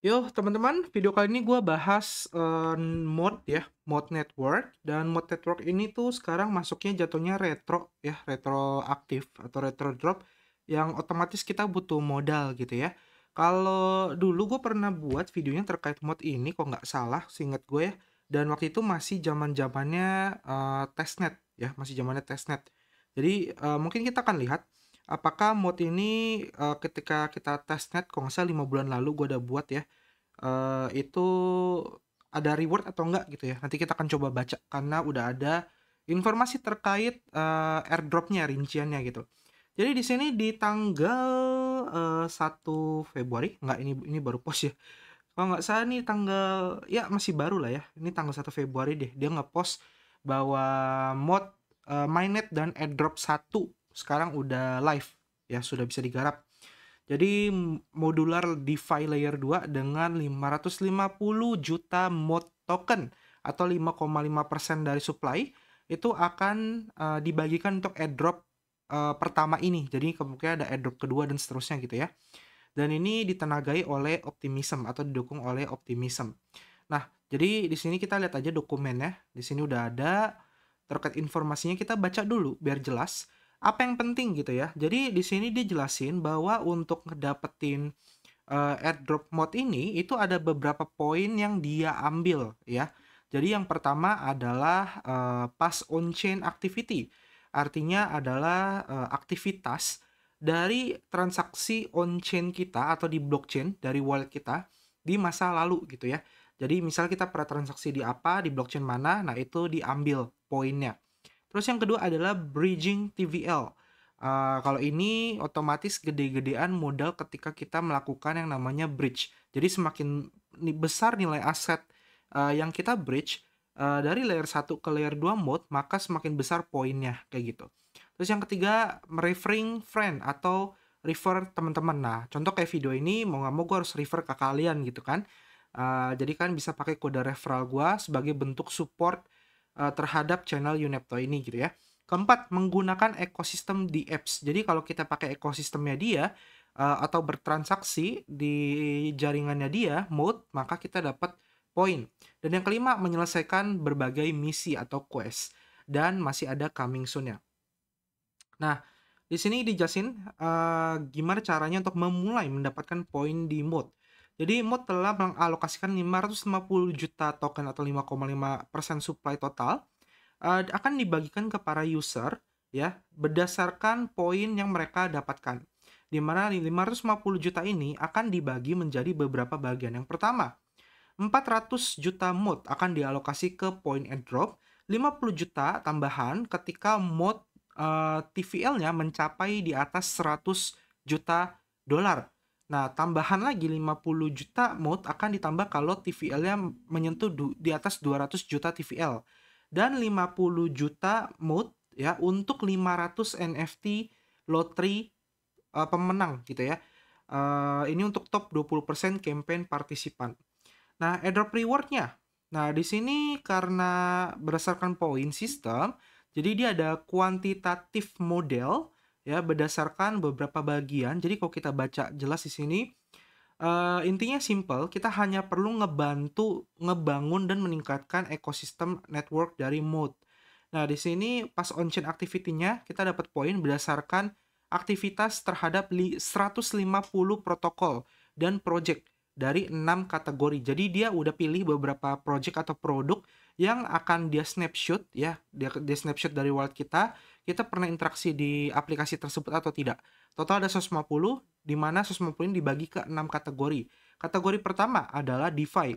Yo teman-teman, video kali ini gue bahas uh, mod ya, mod network dan mod network ini tuh sekarang masuknya jatuhnya retro ya, retro retroaktif atau retro drop yang otomatis kita butuh modal gitu ya. Kalau dulu gue pernah buat videonya terkait mod ini kok nggak salah, singkat gue ya. Dan waktu itu masih zaman zamannya uh, testnet ya, masih zamannya testnet. Jadi uh, mungkin kita akan lihat apakah mod ini uh, ketika kita testnet kalau nggak salah 5 bulan lalu gue udah buat ya uh, itu ada reward atau enggak gitu ya nanti kita akan coba baca karena udah ada informasi terkait uh, airdropnya rinciannya gitu jadi di sini di tanggal uh, 1 Februari nggak ini ini baru post ya kalau nggak salah nih tanggal ya masih baru lah ya ini tanggal 1 Februari deh dia ngepost bahwa mod uh, mainnet dan airdrop 1 sekarang udah live ya sudah bisa digarap. Jadi modular DeFi layer 2 dengan 550 juta mod token atau 5,5% dari supply itu akan uh, dibagikan untuk airdrop uh, pertama ini. Jadi kemungkinan ada airdrop kedua dan seterusnya gitu ya. Dan ini ditenagai oleh Optimism atau didukung oleh Optimism. Nah, jadi di sini kita lihat aja dokumennya. Di sini udah ada terkait informasinya kita baca dulu biar jelas apa yang penting gitu ya. Jadi di sini dia jelasin bahwa untuk ngedapetin uh, airdrop mode ini itu ada beberapa poin yang dia ambil ya. Jadi yang pertama adalah uh, eh, pass on chain activity. Artinya adalah uh, aktivitas dari transaksi on chain kita atau di blockchain dari wallet kita di masa lalu gitu ya. Jadi misal kita pernah transaksi di apa, di blockchain mana, nah itu diambil poinnya. Terus yang kedua adalah bridging TVL. Uh, ah, kalau ini otomatis gede-gedean modal ketika kita melakukan yang namanya bridge. Jadi semakin besar nilai aset uh, yang kita bridge uh, dari layer 1 ke layer 2 mode, maka semakin besar poinnya kayak gitu. Terus yang ketiga, referring friend atau refer teman-teman. Nah, contoh kayak video ini mau nggak mau gue harus refer ke kalian gitu kan. Uh, jadi kan bisa pakai kode referral gue sebagai bentuk support Eh, terhadap channel Unepto ini gitu ya. Keempat, menggunakan ekosistem di apps. Jadi kalau kita pakai ekosistemnya dia uh, atau bertransaksi di jaringannya dia, mode, maka kita dapat poin. Dan yang kelima, menyelesaikan berbagai misi atau quest dan masih ada coming soon-nya. Nah, di sini dijelasin uh, eh, gimana caranya untuk memulai mendapatkan poin di mode. Jadi MOD telah mengalokasikan 550 juta token atau 5,5% persen supply total uh, akan dibagikan ke para user ya berdasarkan poin yang mereka dapatkan. Di mana 550 juta ini akan dibagi menjadi beberapa bagian. Yang pertama, 400 juta mod akan dialokasi ke point and drop, 50 juta tambahan ketika mod uh, eh, TVL-nya mencapai di atas 100 juta dolar. Nah, tambahan lagi 50 juta mode akan ditambah kalau TVL-nya menyentuh di atas 200 juta TVL dan 50 juta mode ya untuk 500 NFT lottery uh, eh, pemenang gitu ya. Uh, ini untuk top 20% campaign partisipan. Nah, airdrop reward-nya. Nah, di sini karena berdasarkan poin system, jadi dia ada kuantitatif model ya berdasarkan beberapa bagian. Jadi kalau kita baca jelas di sini uh, intinya simple, kita hanya perlu ngebantu ngebangun dan meningkatkan ekosistem network dari mode. Nah, di sini pas on-chain activity-nya kita dapat poin berdasarkan aktivitas terhadap 150 protokol dan project dari enam kategori. Jadi dia udah pilih beberapa project atau produk yang akan dia snapshot ya dia, dia snapshot dari wallet kita kita pernah interaksi di aplikasi tersebut atau tidak total ada 150 di mana 150 ini dibagi ke enam kategori kategori pertama adalah DeFi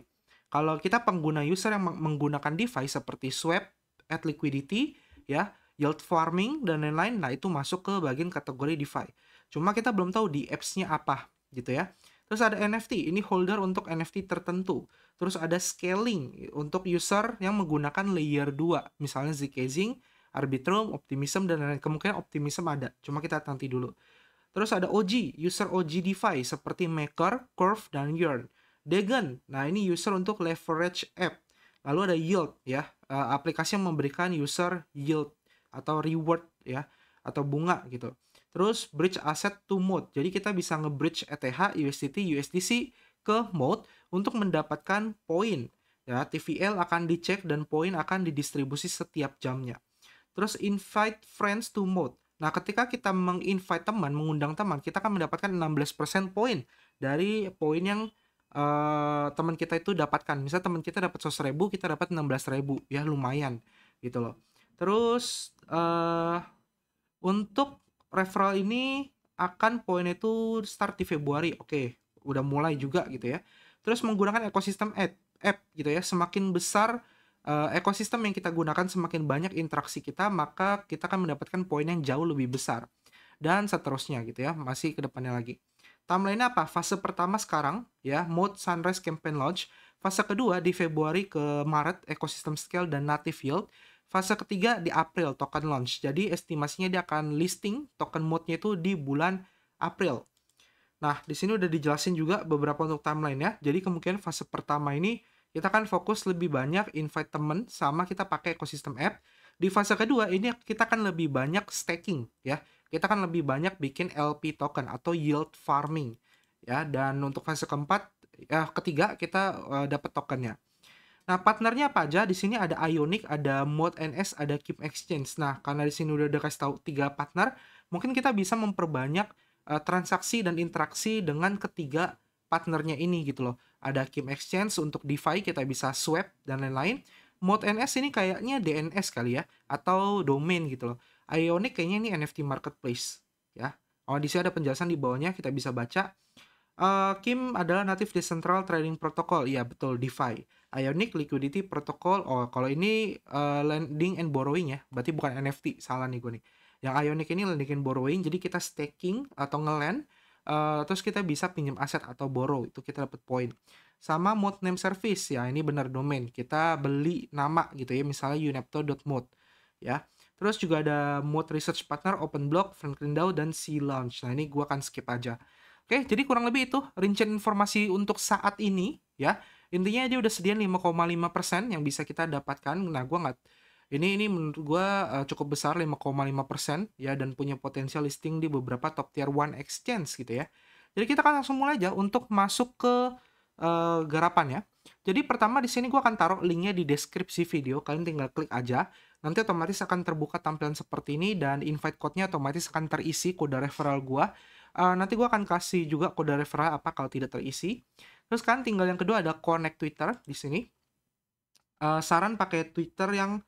kalau kita pengguna user yang menggunakan DeFi seperti swap at liquidity ya yield farming dan lain-lain nah itu masuk ke bagian kategori DeFi cuma kita belum tahu di apps-nya apa gitu ya terus ada NFT ini holder untuk NFT tertentu Terus ada scaling untuk user yang menggunakan layer 2, misalnya zkazing, arbitrum, optimism dan lain-lain. Kemungkinan optimism ada, cuma kita nanti dulu. Terus ada OG, user OG device seperti maker, curve dan yarn. Degen, nah ini user untuk leverage app. Lalu ada yield ya, eh, aplikasi yang memberikan user yield atau reward ya atau bunga gitu. Terus bridge asset to mode. Jadi kita bisa nge-bridge ETH, USDT, USDC ke mode untuk mendapatkan poin. Ya, TVL akan dicek dan poin akan didistribusi setiap jamnya. Terus invite friends to mode. Nah, ketika kita menginvite teman, mengundang teman, kita akan mendapatkan 16% poin dari poin yang uh, teman kita itu dapatkan. Misal teman kita dapat 100.000, kita dapat 16.000. Ya, lumayan gitu loh. Terus uh, untuk referral ini akan poin itu start di Februari. Oke, okay, udah mulai juga gitu ya. Terus menggunakan ekosistem app, app gitu ya. Semakin besar uh, ekosistem yang kita gunakan, semakin banyak interaksi kita, maka kita akan mendapatkan poin yang jauh lebih besar. Dan seterusnya gitu ya, masih ke depannya lagi. Timeline-nya apa? Fase pertama sekarang ya, mode sunrise campaign launch. Fase kedua di Februari ke Maret ekosistem scale dan native yield. Fase ketiga di April token launch. Jadi estimasinya dia akan listing token mode-nya itu di bulan April Nah, di sini udah dijelasin juga beberapa untuk timeline ya. Jadi kemungkinan fase pertama ini kita akan fokus lebih banyak invite temen sama kita pakai ekosistem app. Di fase kedua ini kita akan lebih banyak staking ya. Kita akan lebih banyak bikin LP token atau yield farming ya. Dan untuk fase keempat ya ketiga kita eh, dapat tokennya. Nah, partnernya apa aja? Di sini ada Ionic, ada Mod NS, ada Keep Exchange. Nah, karena di sini udah ada kasih tahu tiga partner, mungkin kita bisa memperbanyak uh, transaksi dan interaksi dengan ketiga partnernya ini gitu loh. Ada Kim Exchange untuk DeFi kita bisa swap dan lain-lain. Mode NS ini kayaknya DNS kali ya atau domain gitu loh. Ionic kayaknya ini NFT marketplace ya. Oh di sini ada penjelasan di bawahnya kita bisa baca. Uh, Kim adalah native decentral trading protocol, ya betul DeFi. Ionic liquidity protocol. Oh kalau ini uh, lending and borrowing ya, berarti bukan NFT. Salah nih gue nih. Yang Ionic ini lending borrowing, jadi kita staking atau ngelend uh, terus kita bisa pinjam aset atau borrow, itu kita dapat poin. Sama mode name service, ya ini benar domain, kita beli nama gitu ya, misalnya unepto.mode ya. Terus juga ada mode research partner, open block, Franklin DAO, dan C launch. Nah ini gue akan skip aja. Oke, jadi kurang lebih itu rincian informasi untuk saat ini ya. Intinya dia udah sediain 5,5% yang bisa kita dapatkan. Nah, gue nggak ini ini menurut gue uh, cukup besar 5,5% ya dan punya potensial listing di beberapa top tier one exchange gitu ya. Jadi kita akan langsung mulai aja untuk masuk ke uh, garapan ya. Jadi pertama di sini gue akan taruh linknya di deskripsi video. Kalian tinggal klik aja. Nanti otomatis akan terbuka tampilan seperti ini dan invite code-nya otomatis akan terisi kode referral gue. Uh, nanti gue akan kasih juga kode referral apa kalau tidak terisi. Terus kan tinggal yang kedua ada connect Twitter di sini. Uh, saran pakai Twitter yang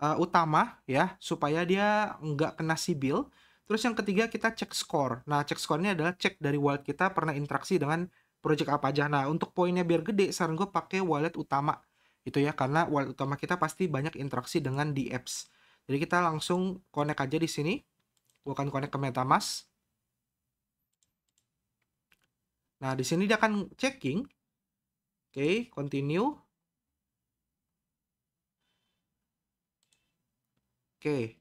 uh, utama ya supaya dia nggak kena sibil. Terus yang ketiga kita cek skor. Nah, cek skornya adalah cek dari wallet kita pernah interaksi dengan project apa aja. Nah, untuk poinnya biar gede, saran gue pakai wallet utama. Itu ya, karena wallet utama kita pasti banyak interaksi dengan di apps. Jadi kita langsung connect aja di sini. Gue akan connect ke MetaMask. Nah, di sini dia akan checking. Oke, okay, continue. Oke.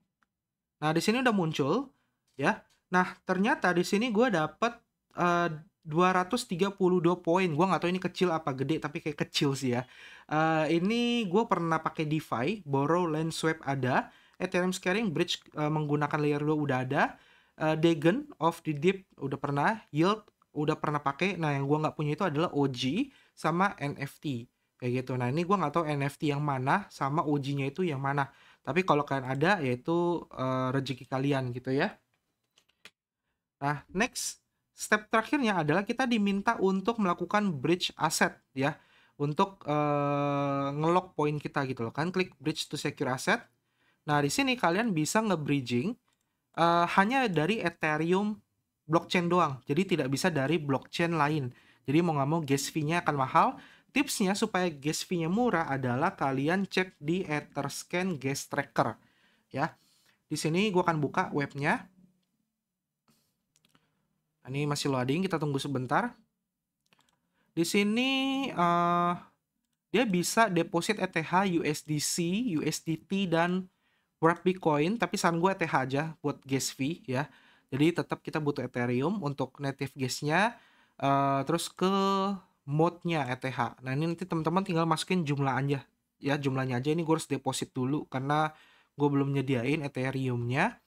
Nah, di sini udah muncul ya. Nah, ternyata di sini gue dapet eh, uh, 232 poin. Gue nggak tahu ini kecil apa gede, tapi kayak kecil sih ya. Uh, ini gue pernah pakai DeFi, borrow, land swap ada. Ethereum Scaring Bridge uh, menggunakan layer 2 udah ada. Uh, Degen of the Deep udah pernah, Yield udah pernah pakai. Nah, yang gua nggak punya itu adalah OG sama NFT kayak gitu. Nah, ini gua nggak tahu NFT yang mana sama OG-nya itu yang mana. Tapi kalau kalian ada yaitu uh, rezeki kalian gitu ya. Nah, next step terakhirnya adalah kita diminta untuk melakukan bridge asset ya untuk uh, ngelok poin kita gitu loh kan klik bridge to secure asset nah di sini kalian bisa nge-bridging uh, hanya dari ethereum blockchain doang jadi tidak bisa dari blockchain lain jadi mau nggak mau gas fee-nya akan mahal Tipsnya supaya gas fee-nya murah adalah kalian cek di Etherscan Gas Tracker ya. Di sini gua akan buka webnya. Nah, ini masih loading, kita tunggu sebentar. Di sini uh, dia bisa deposit ETH, USDC, USDT dan Wrapped Bitcoin, tapi saran gue ETH aja buat gas fee ya. Jadi tetap kita butuh Ethereum untuk native gasnya. Uh, terus ke modnya ETH. Nah ini nanti teman-teman tinggal masukin jumlah aja ya jumlahnya aja ini gue harus deposit dulu karena gue belum nyediain Ethereum-nya.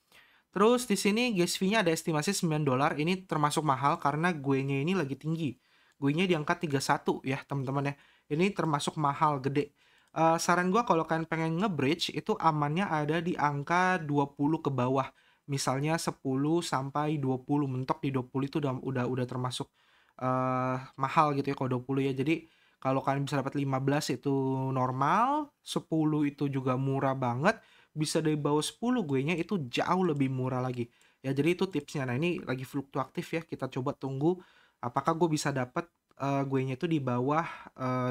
Terus di sini gas fee-nya ada estimasi 9 dolar. Ini termasuk mahal karena gue-nya ini lagi tinggi. Gue-nya di angka 31 ya, teman-teman ya. Ini termasuk mahal gede. Uh, saran gue kalau kalian pengen nge-bridge itu amannya ada di angka 20 ke bawah. Misalnya 10 sampai 20 mentok di 20 itu udah udah, udah termasuk uh, mahal gitu ya kalau 20 ya. Jadi kalau kalian bisa dapat 15 itu normal, 10 itu juga murah banget, bisa dari bawah 10 gue nya itu jauh lebih murah lagi. Ya jadi itu tipsnya. Nah ini lagi fluktuatif ya, kita coba tunggu apakah gue bisa dapat uh, gue nya itu di bawah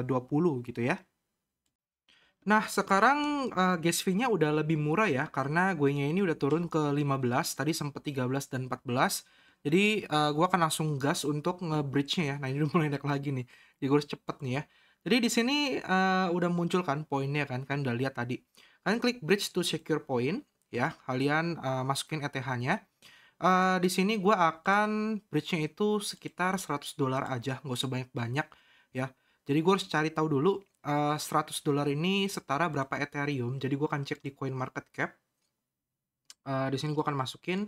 eh, uh, 20 gitu ya. Nah, sekarang uh, gas fee-nya udah lebih murah ya, karena gue-nya ini udah turun ke 15, tadi sempat 13 dan 14. Jadi uh, eh, gue akan langsung gas untuk nge-bridge-nya ya. Nah ini udah mulai naik lagi nih. Jadi gue harus cepet nih ya. Jadi di sini uh, udah muncul kan poinnya kan, Kalian udah lihat tadi. Kalian klik bridge to secure point ya. Kalian uh, masukin ETH-nya. Uh, di sini gue akan bridge-nya itu sekitar 100 dolar aja, nggak usah banyak-banyak ya. Jadi gue harus cari tahu dulu uh, 100 dolar ini setara berapa Ethereum. Jadi gue akan cek di Coin Market Cap. Uh, di sini gue akan masukin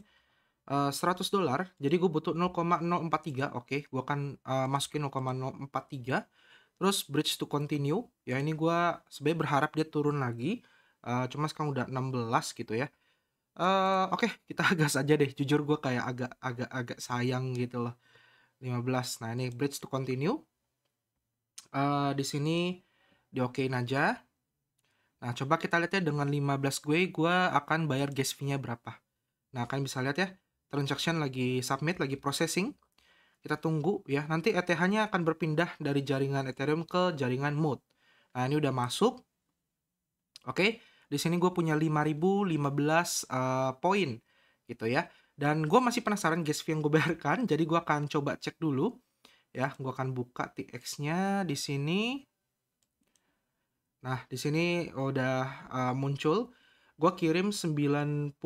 100 eh, dolar jadi gue butuh 0,043 oke okay. gue akan uh, masukin 0,043 terus bridge to continue ya ini gue sebenarnya berharap dia turun lagi uh, cuma sekarang udah 16 gitu ya uh, oke okay, kita gas aja deh jujur gue kayak agak agak agak sayang gitu loh 15 nah ini bridge to continue uh, di sini di okein aja nah coba kita lihat ya dengan 15 gue gue akan bayar gas fee nya berapa nah kalian bisa lihat ya transaction lagi submit, lagi processing. Kita tunggu ya. Nanti ETH-nya akan berpindah dari jaringan Ethereum ke jaringan Mode. Nah, ini udah masuk. Oke, di sini gue punya 5015 uh, eh, poin gitu ya. Dan gue masih penasaran gas fee yang gue bayarkan, jadi gue akan coba cek dulu. Ya, gue akan buka TX-nya di sini. Nah, di sini udah uh, muncul. Gue kirim 98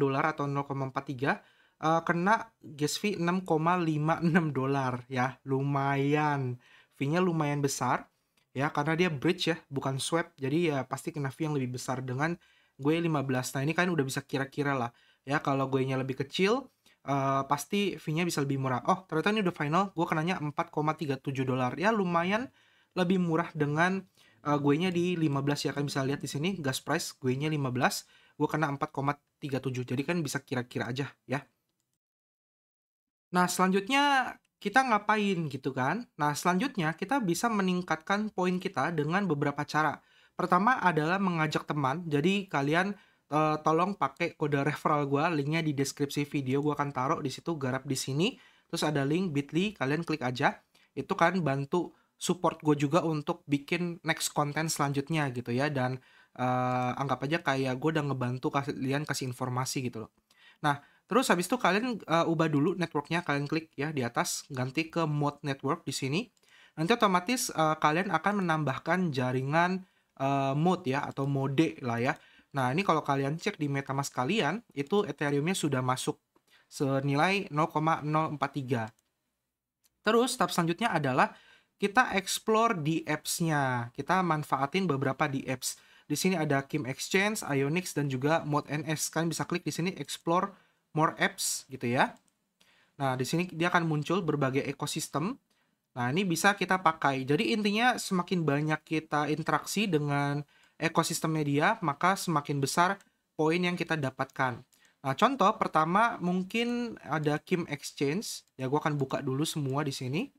dolar atau 0,43 uh, kena gas fee 6,56 dolar ya lumayan fee-nya lumayan besar ya karena dia bridge ya bukan swap jadi ya pasti kena fee yang lebih besar dengan gue 15 nah ini kan udah bisa kira-kira lah ya kalau gue nya lebih kecil uh, pasti fee-nya bisa lebih murah oh ternyata ini udah final gue kenanya 4,37 dolar ya lumayan lebih murah dengan uh, eh, gue nya di 15 ya kan bisa lihat di sini gas price gue nya 15 gue kena 4,37 jadi kan bisa kira-kira aja ya Nah, selanjutnya kita ngapain gitu kan? Nah, selanjutnya kita bisa meningkatkan poin kita dengan beberapa cara. Pertama adalah mengajak teman. Jadi kalian e, tolong pakai kode referral gue, linknya di deskripsi video gue akan taruh di situ, garap di sini. Terus ada link bit.ly, kalian klik aja. Itu kan bantu support gue juga untuk bikin next konten selanjutnya gitu ya. Dan e, anggap aja kayak gue udah ngebantu kalian kasih informasi gitu loh. Nah, Terus habis itu kalian uh, ubah dulu networknya, kalian klik ya di atas, ganti ke mode network di sini. Nanti otomatis uh, kalian akan menambahkan jaringan uh, mode ya atau mode lah ya. Nah ini kalau kalian cek di MetaMask kalian, itu Ethereumnya sudah masuk senilai 0,043. Terus tahap selanjutnya adalah kita explore di appsnya Kita manfaatin beberapa di apps. Di sini ada Kim Exchange, Ionix, dan juga Mod NS. Kalian bisa klik di sini explore more apps gitu ya. Nah, di sini dia akan muncul berbagai ekosistem. Nah, ini bisa kita pakai. Jadi intinya semakin banyak kita interaksi dengan ekosistem media maka semakin besar poin yang kita dapatkan. Nah, contoh pertama mungkin ada Kim Exchange. Ya, gua akan buka dulu semua di sini.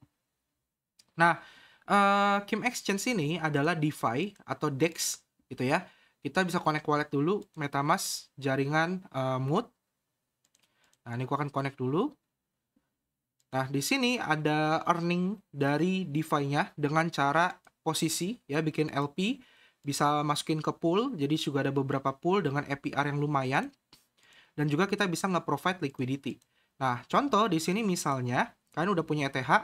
Nah, uh, Kim Exchange ini adalah DeFi atau DEX gitu ya. Kita bisa connect wallet dulu, MetaMask, jaringan uh, Mood. Nah, ini gua akan connect dulu. Nah, di sini ada earning dari DeFi-nya dengan cara posisi ya bikin LP bisa masukin ke pool. Jadi juga ada beberapa pool dengan APR yang lumayan dan juga kita bisa nge-provide liquidity. Nah, contoh di sini misalnya kalian udah punya ETH, uh,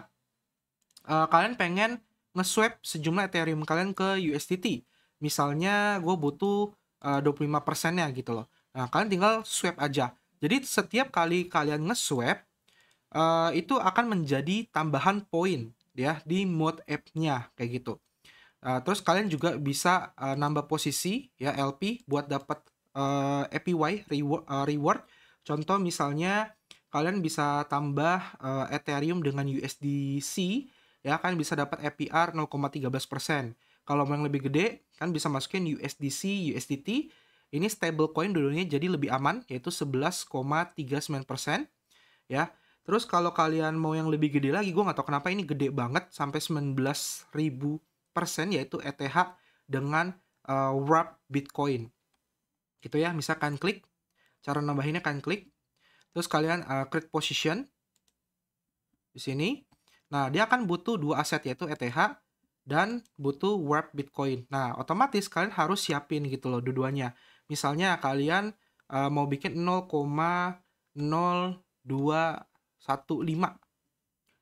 eh, kalian pengen nge-swap sejumlah Ethereum kalian ke USDT. Misalnya gue butuh eh, uh, 25%-nya gitu loh. Nah, kalian tinggal swap aja jadi setiap kali kalian nge-swap uh, itu akan menjadi tambahan poin ya di mode app-nya kayak gitu. Uh, terus kalian juga bisa uh, nambah posisi ya LP buat dapat uh, APY reward, uh, reward. Contoh misalnya kalian bisa tambah uh, Ethereum dengan USDC ya kalian bisa dapat APR 0,13%. Kalau mau yang lebih gede kan bisa masukin USDC, USDT ini stablecoin dulunya jadi lebih aman yaitu 11,39%. Ya. Terus kalau kalian mau yang lebih gede lagi, gue nggak tau kenapa ini gede banget sampai 19.000 persen yaitu ETH dengan uh, wrap Bitcoin. Gitu ya, misalkan klik. Cara nambahinnya kan klik. Terus kalian uh, create position di sini. Nah, dia akan butuh dua aset yaitu ETH dan butuh wrap Bitcoin. Nah, otomatis kalian harus siapin gitu loh dua-duanya. Misalnya kalian uh, mau bikin 0,0215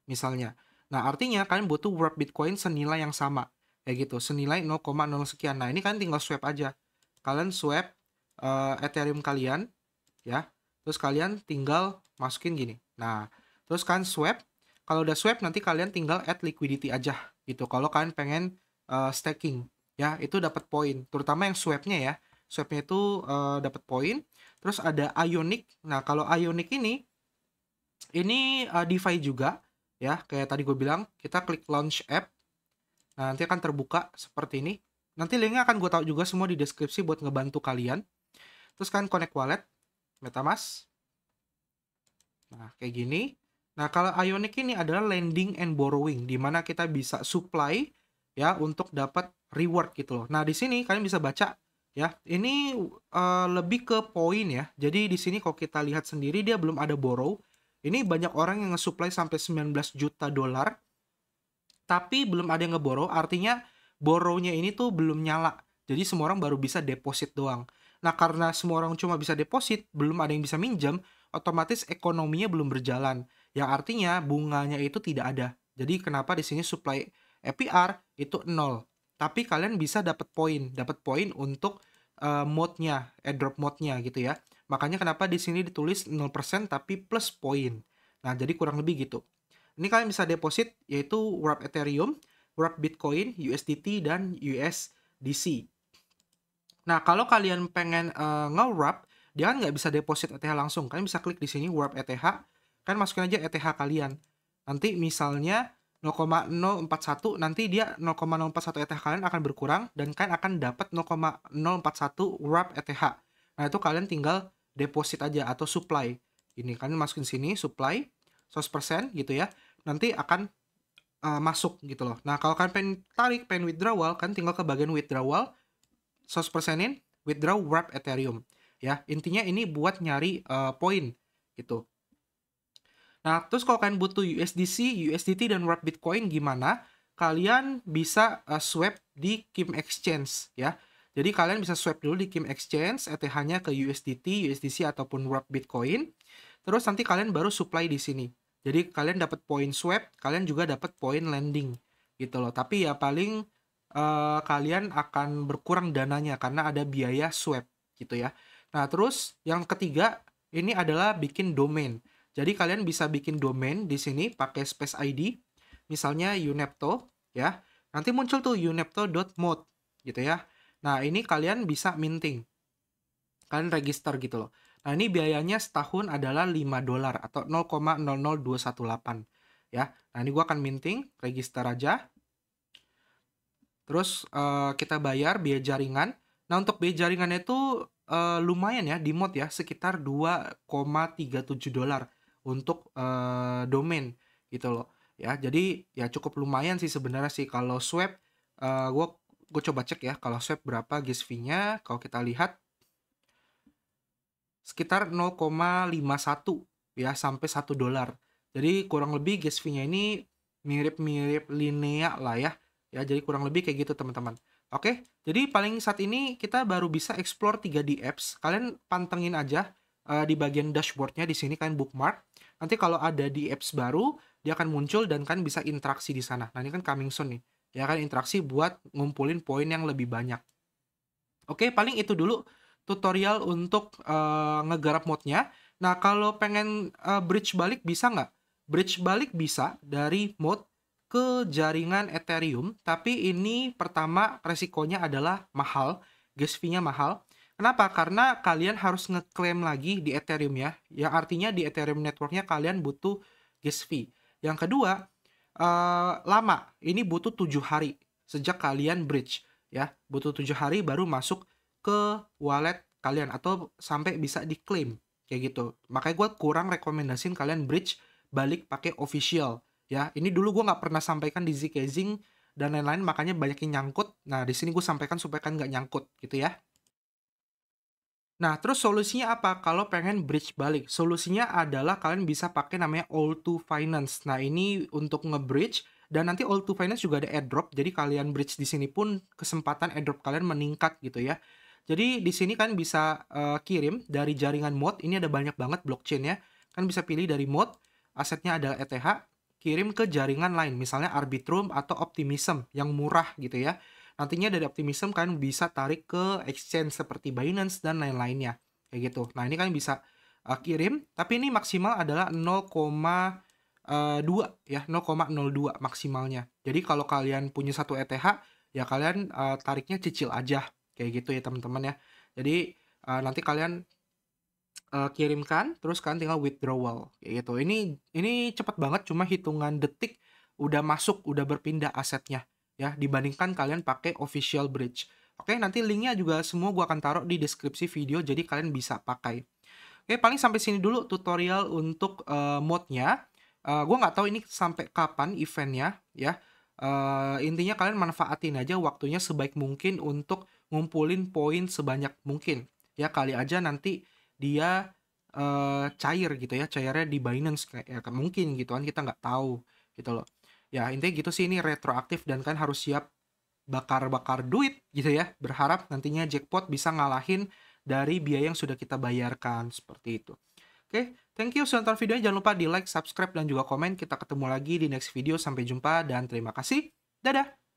misalnya. Nah, artinya kalian butuh worth Bitcoin senilai yang sama. Kayak gitu, senilai 0,0 sekian. Nah, ini kan tinggal swap aja. Kalian swap uh, Ethereum kalian ya. Terus kalian tinggal masukin gini. Nah, terus kan swap kalau udah swap nanti kalian tinggal add liquidity aja gitu kalau kalian pengen uh, staking ya itu dapat poin terutama yang swapnya ya swabnya itu uh, eh, dapat poin terus ada ionic nah kalau ionic ini ini uh, DeFi juga ya kayak tadi gue bilang kita klik launch app nah, nanti akan terbuka seperti ini nanti linknya akan gue tahu juga semua di deskripsi buat ngebantu kalian terus kan connect wallet metamask nah kayak gini nah kalau ionic ini adalah lending and borrowing di mana kita bisa supply ya untuk dapat reward gitu loh nah di sini kalian bisa baca ya ini uh, lebih ke poin ya jadi di sini kalau kita lihat sendiri dia belum ada borrow ini banyak orang yang nge-supply sampai 19 juta dolar tapi belum ada yang ngeborow artinya borrownya ini tuh belum nyala jadi semua orang baru bisa deposit doang nah karena semua orang cuma bisa deposit belum ada yang bisa minjem otomatis ekonominya belum berjalan yang artinya bunganya itu tidak ada jadi kenapa di sini supply APR itu nol tapi kalian bisa dapat poin, dapat poin untuk uh, mode-nya, airdrop mode-nya gitu ya. Makanya kenapa di sini ditulis 0% tapi plus poin. Nah, jadi kurang lebih gitu. Ini kalian bisa deposit yaitu Wrap Ethereum, Wrap Bitcoin, USDT dan USDC. Nah, kalau kalian pengen uh, nge-wrap, dia kan nggak bisa deposit ETH langsung. Kalian bisa klik di sini Wrap ETH, kan masukin aja ETH kalian. Nanti misalnya 0,041 nanti dia 0,041 ETH e kalian akan berkurang dan kalian akan dapat 0,041 wrap ETH. Nah, itu kalian tinggal deposit aja atau supply. Ini kalian masukin sini supply 100% gitu ya. Nanti akan uh, masuk gitu loh. Nah, kalau kalian pengen tarik, pengen withdrawal, kan tinggal ke bagian withdrawal 100%-in withdraw wrap Ethereum. Ya, intinya ini buat nyari uh, poin gitu. Nah, terus kalau kalian butuh USDC, USDT, dan Wrap Bitcoin gimana? Kalian bisa uh, swap di Kim Exchange ya. Jadi kalian bisa swap dulu di Kim Exchange, ETH-nya ke USDT, USDC ataupun Wrap Bitcoin. Terus nanti kalian baru supply di sini. Jadi kalian dapat poin swap, kalian juga dapat poin lending gitu loh. Tapi ya paling uh, kalian akan berkurang dananya karena ada biaya swap gitu ya. Nah, terus yang ketiga ini adalah bikin domain. Jadi kalian bisa bikin domain di sini pakai space ID, misalnya unepto ya. Nanti muncul tuh unepto.mode gitu ya. Nah, ini kalian bisa minting. Kalian register gitu loh. Nah, ini biayanya setahun adalah 5 dolar atau 0,00218 ya. Nah, ini gua akan minting, register aja. Terus uh, kita bayar biaya jaringan. Nah, untuk biaya jaringannya itu uh, lumayan ya di mod ya, sekitar 2,37 dolar untuk uh, domain gitu loh ya jadi ya cukup lumayan sih sebenarnya sih kalau swap uh, eh, gue gue coba cek ya kalau swap berapa gas fee-nya kalau kita lihat sekitar 0,51 ya sampai 1 dolar. Jadi kurang lebih gas fee-nya ini mirip-mirip linea lah ya. Ya, jadi kurang lebih kayak gitu teman-teman. Oke, jadi paling saat ini kita baru bisa explore 3D apps. Kalian pantengin aja uh, di bagian dashboardnya di sini kalian bookmark. Nanti kalau ada di apps baru, dia akan muncul dan kan bisa interaksi di sana. Nah ini kan coming soon nih. Ya akan interaksi buat ngumpulin poin yang lebih banyak. Oke, paling itu dulu tutorial untuk uh, ngegarap modnya. Nah kalau pengen uh, bridge balik bisa nggak? Bridge balik bisa dari mod ke jaringan Ethereum, tapi ini pertama resikonya adalah mahal, gas fee-nya mahal. Kenapa? Karena kalian harus ngeklaim lagi di Ethereum ya. yang artinya di Ethereum networknya kalian butuh gas fee. Yang kedua, eh, lama. Ini butuh tujuh hari sejak kalian bridge ya. Butuh tujuh hari baru masuk ke wallet kalian atau sampai bisa diklaim kayak gitu. Makanya gue kurang rekomendasiin kalian bridge balik pakai official ya. Ini dulu gue nggak pernah sampaikan di Zcash dan lain-lain makanya banyak yang nyangkut. Nah di sini gue sampaikan supaya kan nggak nyangkut gitu ya. Nah, terus solusinya apa kalau pengen bridge balik? Solusinya adalah kalian bisa pakai namanya all to finance. Nah, ini untuk nge-bridge dan nanti all to finance juga ada airdrop. Jadi kalian bridge di sini pun kesempatan airdrop kalian meningkat gitu ya. Jadi di sini kan bisa uh, kirim dari jaringan mod. Ini ada banyak banget blockchain ya. Kan bisa pilih dari mod, asetnya adalah ETH, kirim ke jaringan lain misalnya Arbitrum atau Optimism yang murah gitu ya nantinya dari optimism kan bisa tarik ke exchange seperti Binance dan lain-lainnya kayak gitu nah ini kan bisa uh, kirim tapi ini maksimal adalah 0,2 uh, ya 0,02 maksimalnya jadi kalau kalian punya satu ETH ya kalian uh, tariknya cicil aja kayak gitu ya teman-teman ya jadi uh, nanti kalian uh, kirimkan terus kan tinggal withdrawal kayak gitu ini ini cepat banget cuma hitungan detik udah masuk udah berpindah asetnya ya dibandingkan kalian pakai official bridge. Oke, nanti linknya juga semua gue akan taruh di deskripsi video jadi kalian bisa pakai. Oke, paling sampai sini dulu tutorial untuk uh, eh, modnya. Uh, eh, gue nggak tahu ini sampai kapan eventnya ya. Uh, intinya kalian manfaatin aja waktunya sebaik mungkin untuk ngumpulin poin sebanyak mungkin. Ya kali aja nanti dia uh, cair gitu ya, cairnya di Binance kayak ya, mungkin gitu kan kita nggak tahu gitu loh ya intinya gitu sih ini retroaktif dan kan harus siap bakar-bakar duit gitu ya berharap nantinya jackpot bisa ngalahin dari biaya yang sudah kita bayarkan seperti itu oke thank you sudah nonton videonya jangan lupa di like subscribe dan juga komen kita ketemu lagi di next video sampai jumpa dan terima kasih dadah